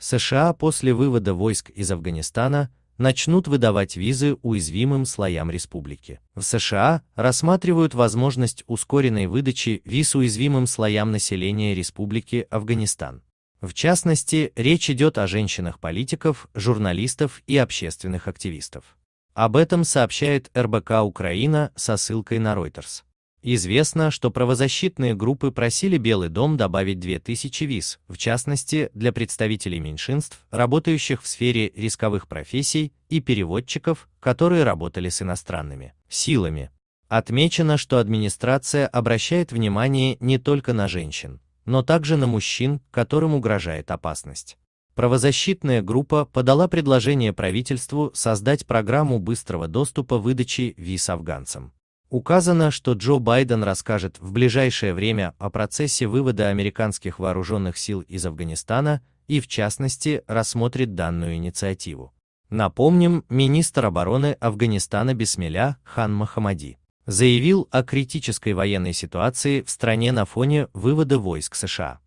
США после вывода войск из Афганистана начнут выдавать визы уязвимым слоям республики. В США рассматривают возможность ускоренной выдачи виз уязвимым слоям населения республики Афганистан. В частности, речь идет о женщинах-политиков, журналистов и общественных активистов. Об этом сообщает РБК Украина со ссылкой на Reuters. Известно, что правозащитные группы просили Белый дом добавить 2000 виз, в частности, для представителей меньшинств, работающих в сфере рисковых профессий, и переводчиков, которые работали с иностранными силами. Отмечено, что администрация обращает внимание не только на женщин, но также на мужчин, которым угрожает опасность. Правозащитная группа подала предложение правительству создать программу быстрого доступа выдачи виз афганцам. Указано, что Джо Байден расскажет в ближайшее время о процессе вывода американских вооруженных сил из Афганистана и, в частности, рассмотрит данную инициативу. Напомним, министр обороны Афганистана Бесмеля Хан Махамади заявил о критической военной ситуации в стране на фоне вывода войск США.